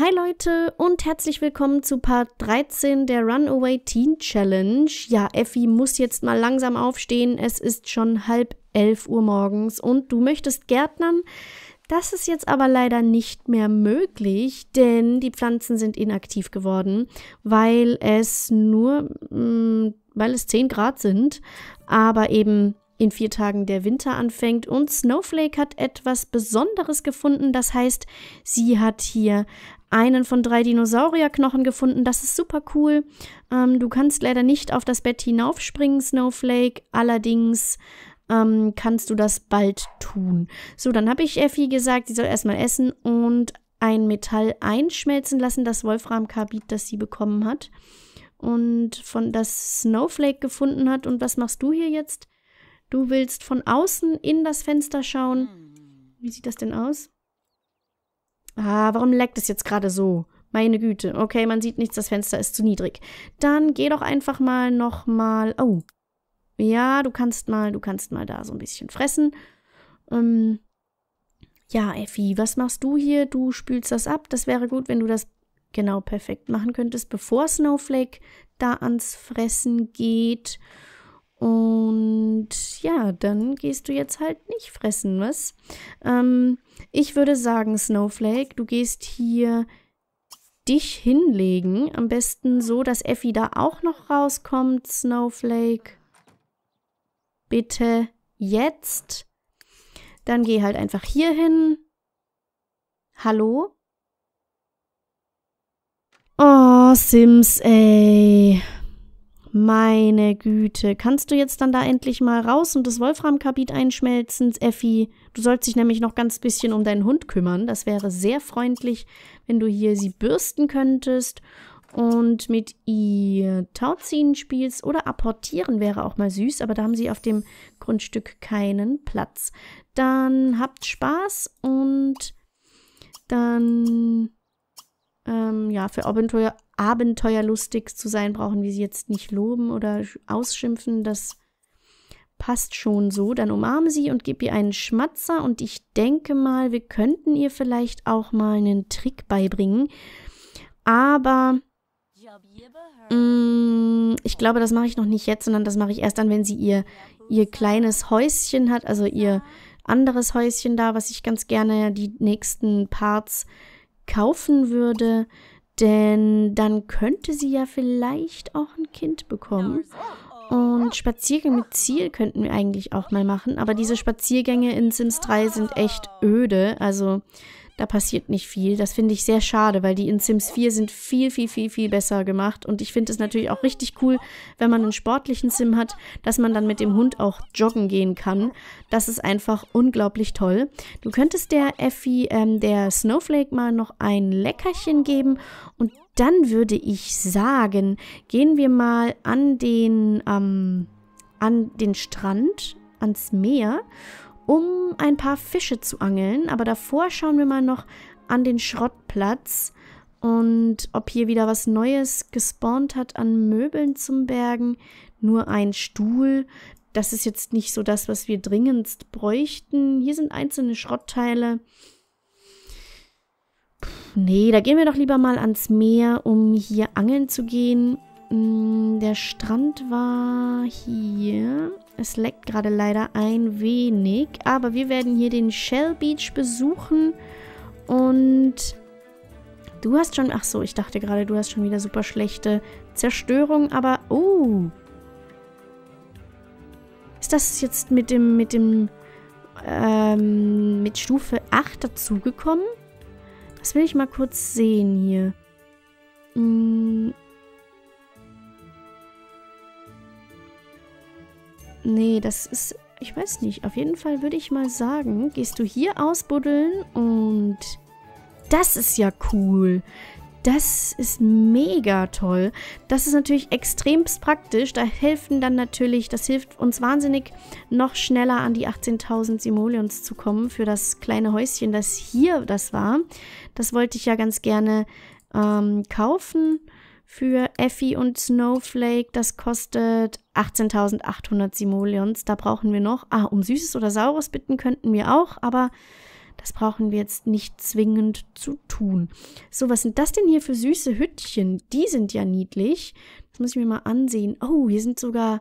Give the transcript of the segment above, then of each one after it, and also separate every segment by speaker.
Speaker 1: Hi Leute und herzlich willkommen zu Part 13 der Runaway Teen Challenge. Ja, Effi muss jetzt mal langsam aufstehen. Es ist schon halb 11 Uhr morgens und du möchtest Gärtnern. Das ist jetzt aber leider nicht mehr möglich, denn die Pflanzen sind inaktiv geworden, weil es nur, mh, mm, weil es 10 Grad sind, aber eben in vier Tagen der Winter anfängt und Snowflake hat etwas Besonderes gefunden. Das heißt, sie hat hier einen von drei Dinosaurierknochen gefunden. Das ist super cool. Ähm, du kannst leider nicht auf das Bett hinaufspringen, Snowflake. Allerdings ähm, kannst du das bald tun. So, dann habe ich Effi gesagt, sie soll erstmal essen und ein Metall einschmelzen lassen, das Wolframkarbid, das sie bekommen hat. Und von das Snowflake gefunden hat. Und was machst du hier jetzt? Du willst von außen in das Fenster schauen. Wie sieht das denn aus? Ah, warum leckt es jetzt gerade so? Meine Güte. Okay, man sieht nichts, das Fenster ist zu niedrig. Dann geh doch einfach mal nochmal. Oh. Ja, du kannst mal, du kannst mal da so ein bisschen fressen. Ähm. Ja, Effi, was machst du hier? Du spülst das ab. Das wäre gut, wenn du das genau perfekt machen könntest, bevor Snowflake da ans Fressen geht. Und ja, dann gehst du jetzt halt nicht fressen, was? Ähm, ich würde sagen, Snowflake, du gehst hier dich hinlegen. Am besten so, dass Effi da auch noch rauskommt, Snowflake. Bitte jetzt. Dann geh halt einfach hier hin. Hallo? Oh, Sims, ey. Meine Güte, kannst du jetzt dann da endlich mal raus und das Wolframkarbid einschmelzen, Effi? Du sollst dich nämlich noch ganz bisschen um deinen Hund kümmern. Das wäre sehr freundlich, wenn du hier sie bürsten könntest und mit ihr Tauziehen spielst oder apportieren wäre auch mal süß, aber da haben sie auf dem Grundstück keinen Platz. Dann habt Spaß und dann ähm, ja, für Abenteuer abenteuerlustig zu sein, brauchen wir sie jetzt nicht loben oder ausschimpfen. Das passt schon so. Dann umarme sie und gib ihr einen Schmatzer. Und ich denke mal, wir könnten ihr vielleicht auch mal einen Trick beibringen. Aber mm, ich glaube, das mache ich noch nicht jetzt, sondern das mache ich erst dann, wenn sie ihr, ihr kleines Häuschen hat, also ihr anderes Häuschen da, was ich ganz gerne die nächsten Parts kaufen würde. Denn dann könnte sie ja vielleicht auch ein Kind bekommen. Und Spaziergänge mit Ziel könnten wir eigentlich auch mal machen. Aber diese Spaziergänge in Sims 3 sind echt öde. Also da passiert nicht viel. Das finde ich sehr schade, weil die in Sims 4 sind viel, viel, viel, viel besser gemacht. Und ich finde es natürlich auch richtig cool, wenn man einen sportlichen Sim hat, dass man dann mit dem Hund auch joggen gehen kann. Das ist einfach unglaublich toll. Du könntest der Effi, ähm, der Snowflake mal noch ein Leckerchen geben und dann würde ich sagen, gehen wir mal an den, ähm, an den Strand, ans Meer um ein paar Fische zu angeln. Aber davor schauen wir mal noch an den Schrottplatz und ob hier wieder was Neues gespawnt hat an Möbeln zum Bergen. Nur ein Stuhl. Das ist jetzt nicht so das, was wir dringendst bräuchten. Hier sind einzelne Schrottteile. Puh, nee, da gehen wir doch lieber mal ans Meer, um hier angeln zu gehen. Mm, der Strand war hier. Es leckt gerade leider ein wenig. Aber wir werden hier den Shell Beach besuchen. Und du hast schon... Ach so, ich dachte gerade, du hast schon wieder super schlechte Zerstörung. Aber... Oh. Ist das jetzt mit dem... Mit dem... Ähm, mit Stufe 8 dazugekommen? Das will ich mal kurz sehen hier. Hm... Nee, das ist... Ich weiß nicht. Auf jeden Fall würde ich mal sagen, gehst du hier ausbuddeln und... Das ist ja cool. Das ist mega toll. Das ist natürlich extremst praktisch. Da helfen dann natürlich, das hilft uns wahnsinnig, noch schneller an die 18.000 Simoleons zu kommen für das kleine Häuschen, das hier das war. Das wollte ich ja ganz gerne ähm, kaufen für Effie und Snowflake. Das kostet 18.800 Simoleons. Da brauchen wir noch. Ah, um Süßes oder Saures bitten könnten wir auch, aber das brauchen wir jetzt nicht zwingend zu tun. So, was sind das denn hier für süße Hüttchen? Die sind ja niedlich. Das muss ich mir mal ansehen. Oh, hier sind sogar.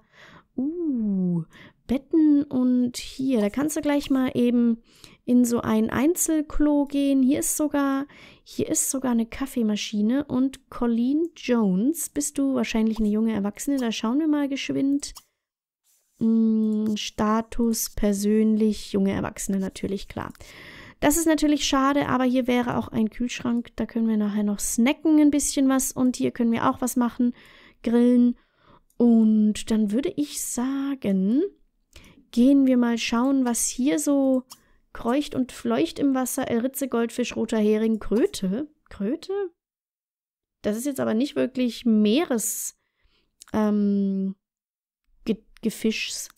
Speaker 1: Uh, Betten und hier, da kannst du gleich mal eben in so ein Einzelklo gehen. Hier ist sogar, hier ist sogar eine Kaffeemaschine und Colleen Jones. Bist du wahrscheinlich eine junge Erwachsene? Da schauen wir mal geschwind. Hm, Status persönlich, junge Erwachsene natürlich, klar. Das ist natürlich schade, aber hier wäre auch ein Kühlschrank. Da können wir nachher noch snacken ein bisschen was und hier können wir auch was machen, grillen. Und dann würde ich sagen, gehen wir mal schauen, was hier so kreucht und fleucht im Wasser, Elritze, Goldfisch, roter Hering, Kröte. Kröte? Das ist jetzt aber nicht wirklich Meeres. ähm, Ge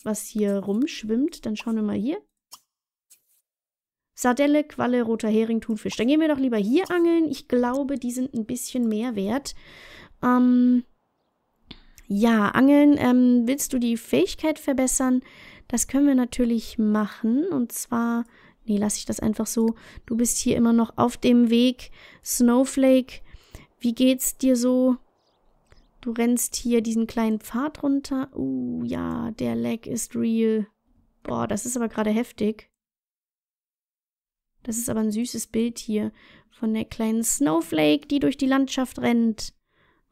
Speaker 1: was hier rumschwimmt. Dann schauen wir mal hier. Sardelle, Qualle, roter Hering, Thunfisch. Dann gehen wir doch lieber hier angeln. Ich glaube, die sind ein bisschen mehr wert. Ähm, ja, angeln. Ähm, willst du die Fähigkeit verbessern? Das können wir natürlich machen. Und zwar nee, lasse ich das einfach so. Du bist hier immer noch auf dem Weg. Snowflake, wie geht's dir so? Du rennst hier diesen kleinen Pfad runter. Uh, ja, der Lag ist real. Boah, das ist aber gerade heftig. Das ist aber ein süßes Bild hier von der kleinen Snowflake, die durch die Landschaft rennt.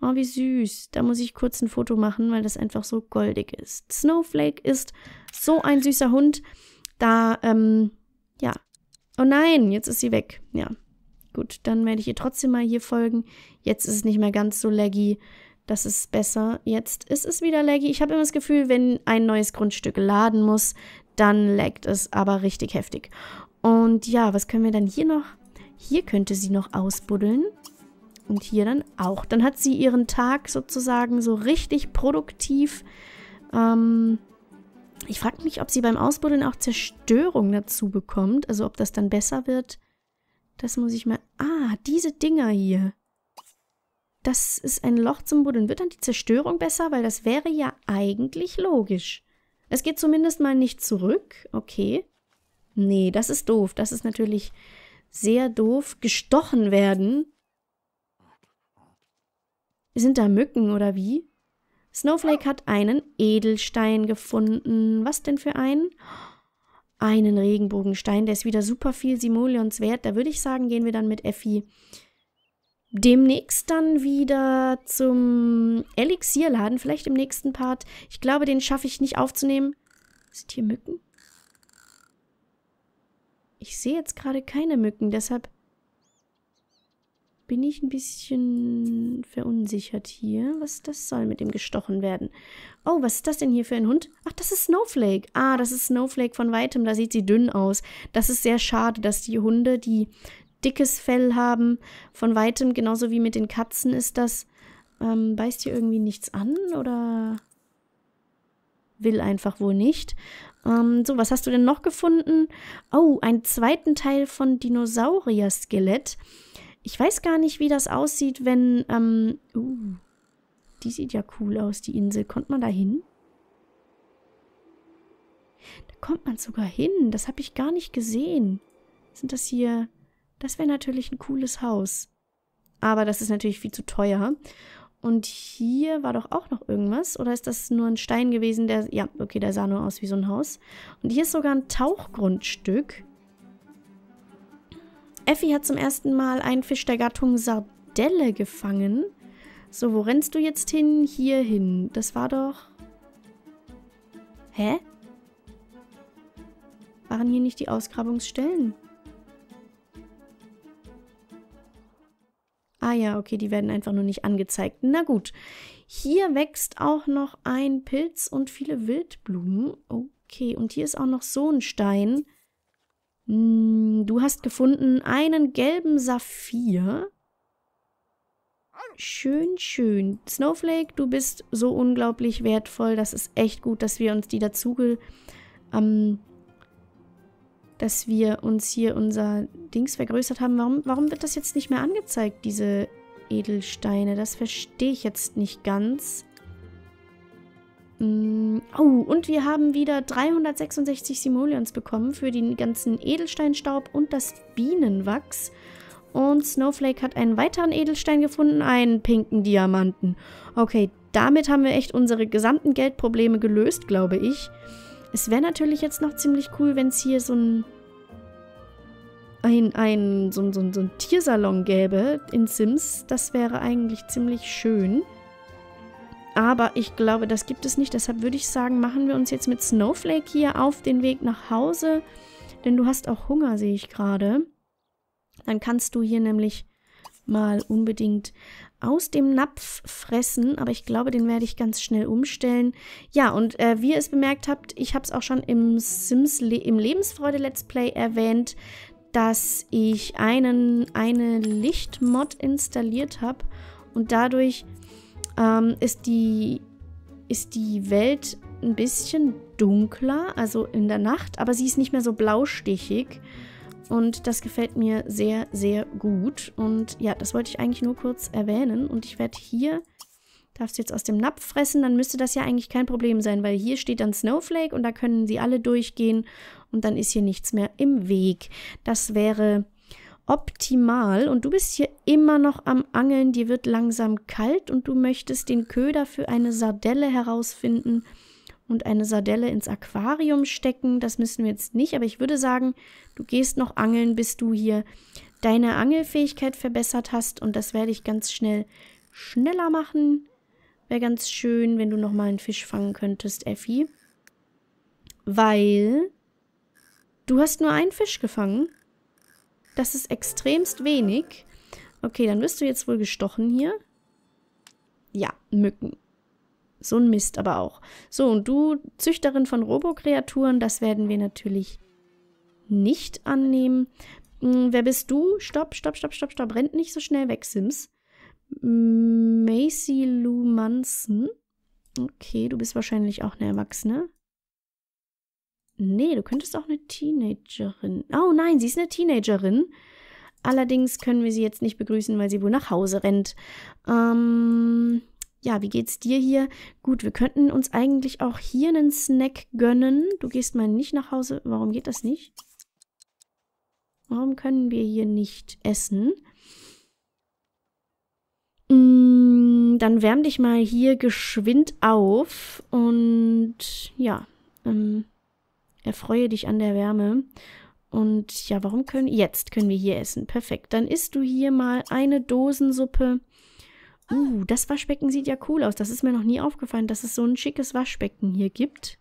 Speaker 1: Oh, wie süß. Da muss ich kurz ein Foto machen, weil das einfach so goldig ist. Snowflake ist so ein süßer Hund. Da ähm, ja. Oh nein, jetzt ist sie weg. Ja. Gut, dann werde ich ihr trotzdem mal hier folgen. Jetzt ist es nicht mehr ganz so laggy. Das ist besser. Jetzt ist es wieder laggy. Ich habe immer das Gefühl, wenn ein neues Grundstück laden muss, dann laggt es aber richtig heftig. Und ja, was können wir dann hier noch? Hier könnte sie noch ausbuddeln. Und hier dann auch. Dann hat sie ihren Tag sozusagen so richtig produktiv ähm, ich frage mich, ob sie beim Ausbuddeln auch Zerstörung dazu bekommt. Also ob das dann besser wird. Das muss ich mal... Ah, diese Dinger hier. Das ist ein Loch zum Buddeln. Wird dann die Zerstörung besser? Weil das wäre ja eigentlich logisch. Es geht zumindest mal nicht zurück. Okay. Nee, das ist doof. Das ist natürlich sehr doof. Gestochen werden. Sind da Mücken oder wie? Snowflake hat einen Edelstein gefunden. Was denn für einen? Einen Regenbogenstein. Der ist wieder super viel Simoleons wert. Da würde ich sagen, gehen wir dann mit Effi demnächst dann wieder zum Elixierladen. Vielleicht im nächsten Part. Ich glaube, den schaffe ich nicht aufzunehmen. Sind hier Mücken? Ich sehe jetzt gerade keine Mücken, deshalb bin ich ein bisschen verunsichert hier. Was das soll mit dem gestochen werden? Oh, was ist das denn hier für ein Hund? Ach, das ist Snowflake. Ah, das ist Snowflake von weitem. Da sieht sie dünn aus. Das ist sehr schade, dass die Hunde, die dickes Fell haben, von weitem, genauso wie mit den Katzen ist das. Ähm, beißt hier irgendwie nichts an oder will einfach wohl nicht. Ähm, so, was hast du denn noch gefunden? Oh, einen zweiten Teil von Dinosaurier-Skelett. Ich weiß gar nicht, wie das aussieht, wenn... Ähm, uh, die sieht ja cool aus, die Insel. Kommt man da hin? Da kommt man sogar hin. Das habe ich gar nicht gesehen. Sind das hier... Das wäre natürlich ein cooles Haus. Aber das ist natürlich viel zu teuer. Und hier war doch auch noch irgendwas. Oder ist das nur ein Stein gewesen, der... Ja, okay, der sah nur aus wie so ein Haus. Und hier ist sogar ein Tauchgrundstück. Effi hat zum ersten Mal einen Fisch der Gattung Sardelle gefangen. So, wo rennst du jetzt hin? Hier hin. Das war doch... Hä? Waren hier nicht die Ausgrabungsstellen? Ah ja, okay, die werden einfach nur nicht angezeigt. Na gut. Hier wächst auch noch ein Pilz und viele Wildblumen. Okay, und hier ist auch noch so ein Stein. Hm, du hast gefunden einen gelben Saphir. Schön, schön. Snowflake, du bist so unglaublich wertvoll. Das ist echt gut, dass wir uns die dazu... Ähm, dass wir uns hier unser Dings vergrößert haben. Warum, warum wird das jetzt nicht mehr angezeigt, diese Edelsteine? Das verstehe ich jetzt nicht ganz oh, und wir haben wieder 366 Simoleons bekommen für den ganzen Edelsteinstaub und das Bienenwachs. Und Snowflake hat einen weiteren Edelstein gefunden, einen pinken Diamanten. Okay, damit haben wir echt unsere gesamten Geldprobleme gelöst, glaube ich. Es wäre natürlich jetzt noch ziemlich cool, wenn es hier so ein, ein, ein, so, so, so ein Tiersalon gäbe in Sims. Das wäre eigentlich ziemlich schön. Aber ich glaube, das gibt es nicht. Deshalb würde ich sagen, machen wir uns jetzt mit Snowflake hier auf den Weg nach Hause. Denn du hast auch Hunger, sehe ich gerade. Dann kannst du hier nämlich mal unbedingt aus dem Napf fressen, aber ich glaube, den werde ich ganz schnell umstellen. Ja, und äh, wie ihr es bemerkt habt, ich habe es auch schon im Sims Le im Lebensfreude Let's Play erwähnt, dass ich einen eine Lichtmod installiert habe und dadurch ähm, ist, die, ist die Welt ein bisschen dunkler, also in der Nacht, aber sie ist nicht mehr so blaustichig. Und das gefällt mir sehr, sehr gut. Und ja, das wollte ich eigentlich nur kurz erwähnen. Und ich werde hier, darfst du jetzt aus dem Napf fressen, dann müsste das ja eigentlich kein Problem sein, weil hier steht dann Snowflake und da können sie alle durchgehen und dann ist hier nichts mehr im Weg. Das wäre optimal und du bist hier immer noch am Angeln, dir wird langsam kalt und du möchtest den Köder für eine Sardelle herausfinden und eine Sardelle ins Aquarium stecken. Das müssen wir jetzt nicht, aber ich würde sagen, du gehst noch angeln, bis du hier deine Angelfähigkeit verbessert hast und das werde ich ganz schnell schneller machen. Wäre ganz schön, wenn du nochmal einen Fisch fangen könntest, Effi. Weil du hast nur einen Fisch gefangen das ist extremst wenig. Okay, dann wirst du jetzt wohl gestochen hier. Ja, Mücken. So ein Mist aber auch. So, und du, Züchterin von Robokreaturen, das werden wir natürlich nicht annehmen. Hm, wer bist du? Stopp, stopp, stopp, stopp, stopp. Rennt nicht so schnell weg, Sims. Macy Lumanson. Okay, du bist wahrscheinlich auch eine Erwachsene. Nee, du könntest auch eine Teenagerin. Oh nein, sie ist eine Teenagerin. Allerdings können wir sie jetzt nicht begrüßen, weil sie wohl nach Hause rennt. Ähm, ja, wie geht's dir hier? Gut, wir könnten uns eigentlich auch hier einen Snack gönnen. Du gehst mal nicht nach Hause. Warum geht das nicht? Warum können wir hier nicht essen? Mm, dann wärm dich mal hier geschwind auf und ja, ähm, Erfreue dich an der Wärme. Und ja, warum können... Jetzt können wir hier essen. Perfekt. Dann isst du hier mal eine Dosensuppe. Uh, das Waschbecken sieht ja cool aus. Das ist mir noch nie aufgefallen, dass es so ein schickes Waschbecken hier gibt.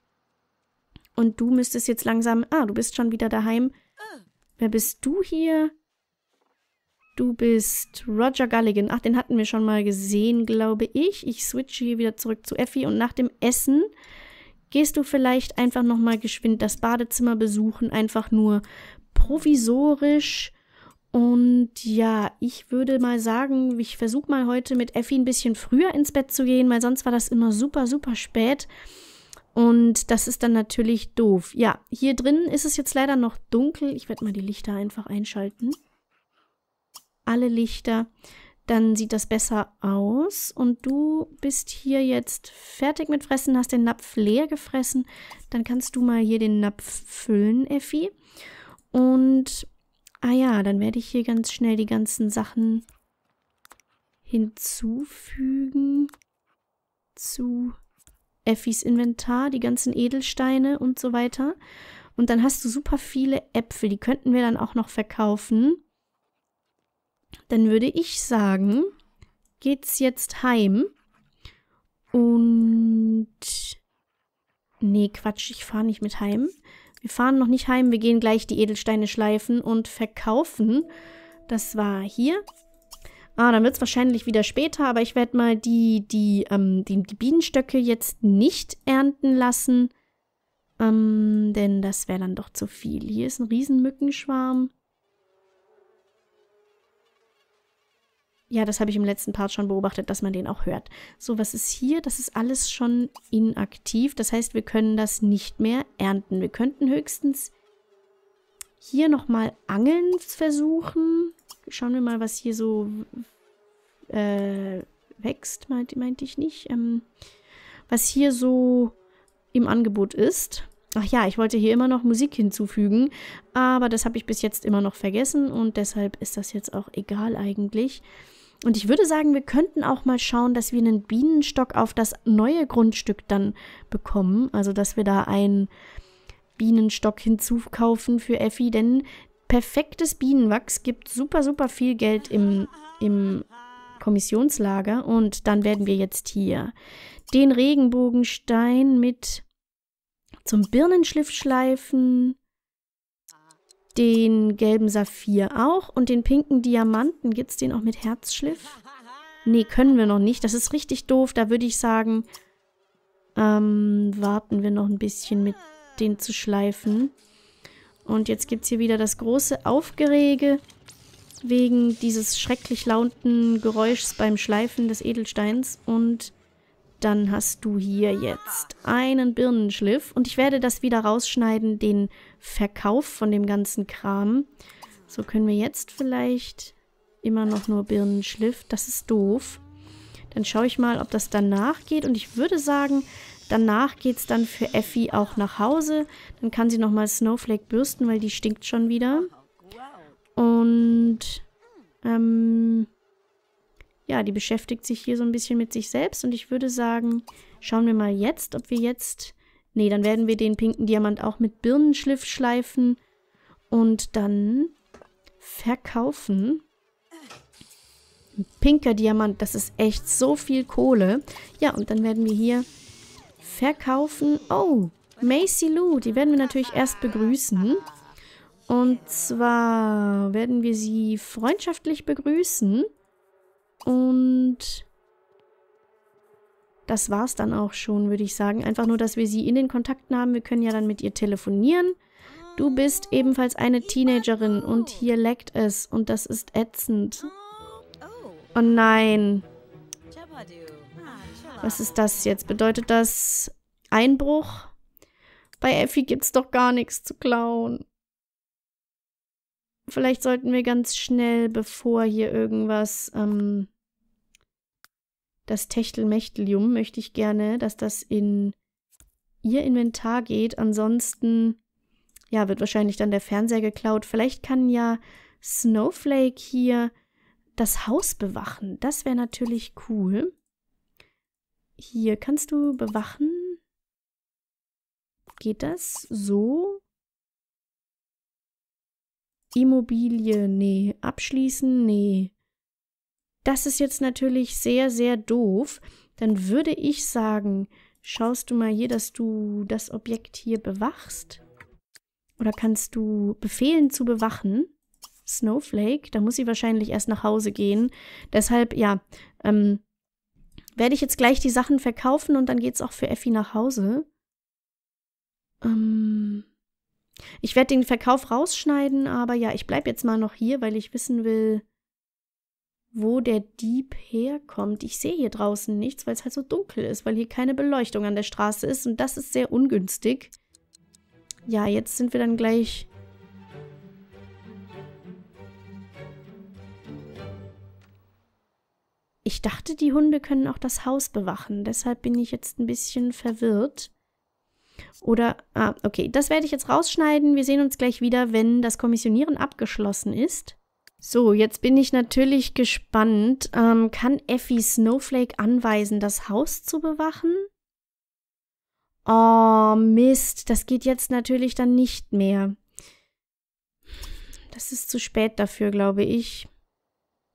Speaker 1: Und du müsstest jetzt langsam... Ah, du bist schon wieder daheim. Wer bist du hier? Du bist Roger Gulligan. Ach, den hatten wir schon mal gesehen, glaube ich. Ich switche hier wieder zurück zu Effie. Und nach dem Essen gehst du vielleicht einfach nochmal geschwind das Badezimmer besuchen, einfach nur provisorisch. Und ja, ich würde mal sagen, ich versuche mal heute mit Effi ein bisschen früher ins Bett zu gehen, weil sonst war das immer super, super spät. Und das ist dann natürlich doof. Ja, hier drin ist es jetzt leider noch dunkel. Ich werde mal die Lichter einfach einschalten. Alle Lichter. Dann sieht das besser aus. Und du bist hier jetzt fertig mit Fressen, hast den Napf leer gefressen. Dann kannst du mal hier den Napf füllen, Effi. Und, ah ja, dann werde ich hier ganz schnell die ganzen Sachen hinzufügen zu Effis Inventar, die ganzen Edelsteine und so weiter. Und dann hast du super viele Äpfel, die könnten wir dann auch noch verkaufen dann würde ich sagen, geht's jetzt heim. Und... Nee, Quatsch, ich fahre nicht mit heim. Wir fahren noch nicht heim, wir gehen gleich die Edelsteine schleifen und verkaufen. Das war hier. Ah, dann wird es wahrscheinlich wieder später, aber ich werde mal die, die, ähm, die, die, Bienenstöcke jetzt nicht ernten lassen. Ähm, denn das wäre dann doch zu viel. Hier ist ein Riesenmückenschwarm. ja, das habe ich im letzten Part schon beobachtet, dass man den auch hört. So, was ist hier? Das ist alles schon inaktiv. Das heißt, wir können das nicht mehr ernten. Wir könnten höchstens hier nochmal angeln versuchen. Schauen wir mal, was hier so äh, wächst, meinte meint ich nicht. Ähm, was hier so im Angebot ist. Ach ja, ich wollte hier immer noch Musik hinzufügen, aber das habe ich bis jetzt immer noch vergessen und deshalb ist das jetzt auch egal eigentlich. Und ich würde sagen, wir könnten auch mal schauen, dass wir einen Bienenstock auf das neue Grundstück dann bekommen. Also, dass wir da einen Bienenstock hinzukaufen für Effi, denn perfektes Bienenwachs gibt super, super viel Geld im, im Kommissionslager. Und dann werden wir jetzt hier den Regenbogenstein mit zum Birnenschliff schleifen den gelben Saphir auch und den pinken Diamanten. Gibt es den auch mit Herzschliff? Nee, können wir noch nicht. Das ist richtig doof. Da würde ich sagen, ähm, warten wir noch ein bisschen mit den zu schleifen. Und jetzt gibt es hier wieder das große Aufgerege wegen dieses schrecklich lauten Geräuschs beim Schleifen des Edelsteins. Und dann hast du hier jetzt einen Birnenschliff. Und ich werde das wieder rausschneiden, den Verkauf von dem ganzen Kram. So können wir jetzt vielleicht immer noch nur Birnenschliff. Das ist doof. Dann schaue ich mal, ob das danach geht. Und ich würde sagen, danach geht es dann für Effi auch nach Hause. Dann kann sie nochmal Snowflake bürsten, weil die stinkt schon wieder. Und ähm, ja, die beschäftigt sich hier so ein bisschen mit sich selbst. Und ich würde sagen, schauen wir mal jetzt, ob wir jetzt... Nee, dann werden wir den pinken Diamant auch mit Birnenschliff schleifen und dann verkaufen. Ein pinker Diamant, das ist echt so viel Kohle. Ja, und dann werden wir hier verkaufen. Oh, Macy Lou, die werden wir natürlich erst begrüßen. Und zwar werden wir sie freundschaftlich begrüßen. Und das war's dann auch schon, würde ich sagen. Einfach nur, dass wir sie in den Kontakten haben. Wir können ja dann mit ihr telefonieren. Du bist ebenfalls eine Teenagerin und hier leckt es und das ist ätzend. Oh nein. Was ist das jetzt? Bedeutet das Einbruch? Bei Effie gibt's doch gar nichts zu klauen. Vielleicht sollten wir ganz schnell, bevor hier irgendwas ähm, das Techtelmechtelium möchte ich gerne, dass das in ihr Inventar geht. Ansonsten, ja, wird wahrscheinlich dann der Fernseher geklaut. Vielleicht kann ja Snowflake hier das Haus bewachen. Das wäre natürlich cool. Hier, kannst du bewachen? Geht das so? Immobilie, nee. Abschließen, nee. Das ist jetzt natürlich sehr, sehr doof. Dann würde ich sagen, schaust du mal hier, dass du das Objekt hier bewachst. Oder kannst du befehlen zu bewachen? Snowflake, da muss sie wahrscheinlich erst nach Hause gehen. Deshalb, ja, ähm, werde ich jetzt gleich die Sachen verkaufen und dann geht's auch für Effi nach Hause. Ähm, ich werde den Verkauf rausschneiden, aber ja, ich bleibe jetzt mal noch hier, weil ich wissen will, wo der Dieb herkommt. Ich sehe hier draußen nichts, weil es halt so dunkel ist, weil hier keine Beleuchtung an der Straße ist und das ist sehr ungünstig. Ja, jetzt sind wir dann gleich... Ich dachte, die Hunde können auch das Haus bewachen, deshalb bin ich jetzt ein bisschen verwirrt. Oder, ah, okay, das werde ich jetzt rausschneiden. Wir sehen uns gleich wieder, wenn das Kommissionieren abgeschlossen ist. So, jetzt bin ich natürlich gespannt. Ähm, kann Effie Snowflake anweisen, das Haus zu bewachen? Oh, Mist, das geht jetzt natürlich dann nicht mehr. Das ist zu spät dafür, glaube ich.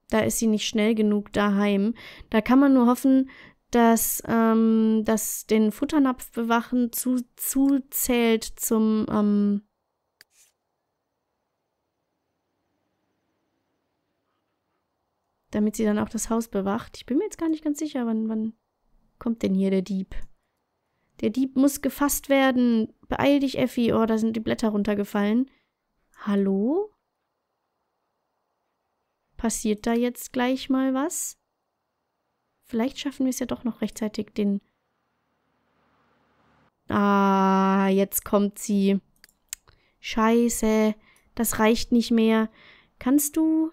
Speaker 1: Da ist sie nicht schnell genug daheim. Da kann man nur hoffen, dass, ähm, dass den Futternapf bewachen zu, zu zählt zum, ähm, damit sie dann auch das Haus bewacht. Ich bin mir jetzt gar nicht ganz sicher, wann, wann kommt denn hier der Dieb? Der Dieb muss gefasst werden. Beeil dich, Effi. Oh, da sind die Blätter runtergefallen. Hallo? Passiert da jetzt gleich mal was? Vielleicht schaffen wir es ja doch noch rechtzeitig, den... Ah, jetzt kommt sie. Scheiße, das reicht nicht mehr. Kannst du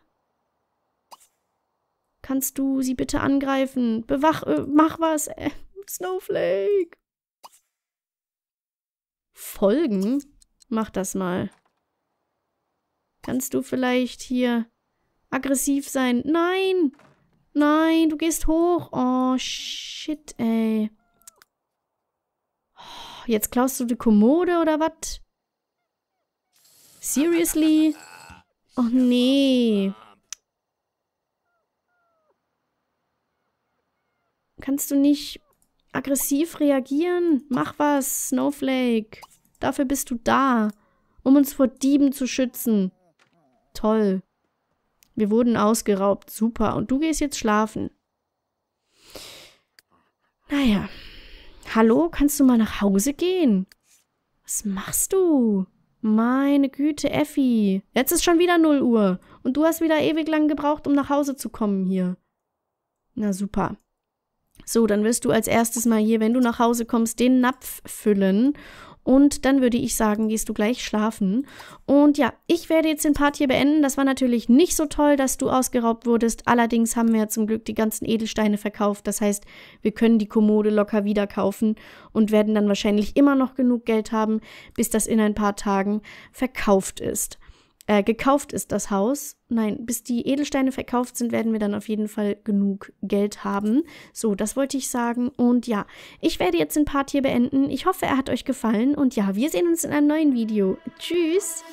Speaker 1: Kannst du sie bitte angreifen? Bewach, äh, mach was, äh, Snowflake. Folgen? Mach das mal. Kannst du vielleicht hier aggressiv sein? Nein! Nein, du gehst hoch. Oh, shit, ey. Oh, jetzt klaust du die Kommode oder was? Seriously? Oh, nee. Kannst du nicht aggressiv reagieren? Mach was, Snowflake. Dafür bist du da, um uns vor Dieben zu schützen. Toll. Wir wurden ausgeraubt. Super. Und du gehst jetzt schlafen. Naja. Hallo, kannst du mal nach Hause gehen? Was machst du? Meine Güte, Effi. Jetzt ist schon wieder 0 Uhr. Und du hast wieder ewig lang gebraucht, um nach Hause zu kommen hier. Na super. So, dann wirst du als erstes mal hier, wenn du nach Hause kommst, den Napf füllen. Und dann würde ich sagen, gehst du gleich schlafen. Und ja, ich werde jetzt den Part hier beenden. Das war natürlich nicht so toll, dass du ausgeraubt wurdest. Allerdings haben wir ja zum Glück die ganzen Edelsteine verkauft. Das heißt, wir können die Kommode locker wieder kaufen und werden dann wahrscheinlich immer noch genug Geld haben, bis das in ein paar Tagen verkauft ist äh, gekauft ist, das Haus. Nein, bis die Edelsteine verkauft sind, werden wir dann auf jeden Fall genug Geld haben. So, das wollte ich sagen. Und ja, ich werde jetzt den Part hier beenden. Ich hoffe, er hat euch gefallen. Und ja, wir sehen uns in einem neuen Video. Tschüss!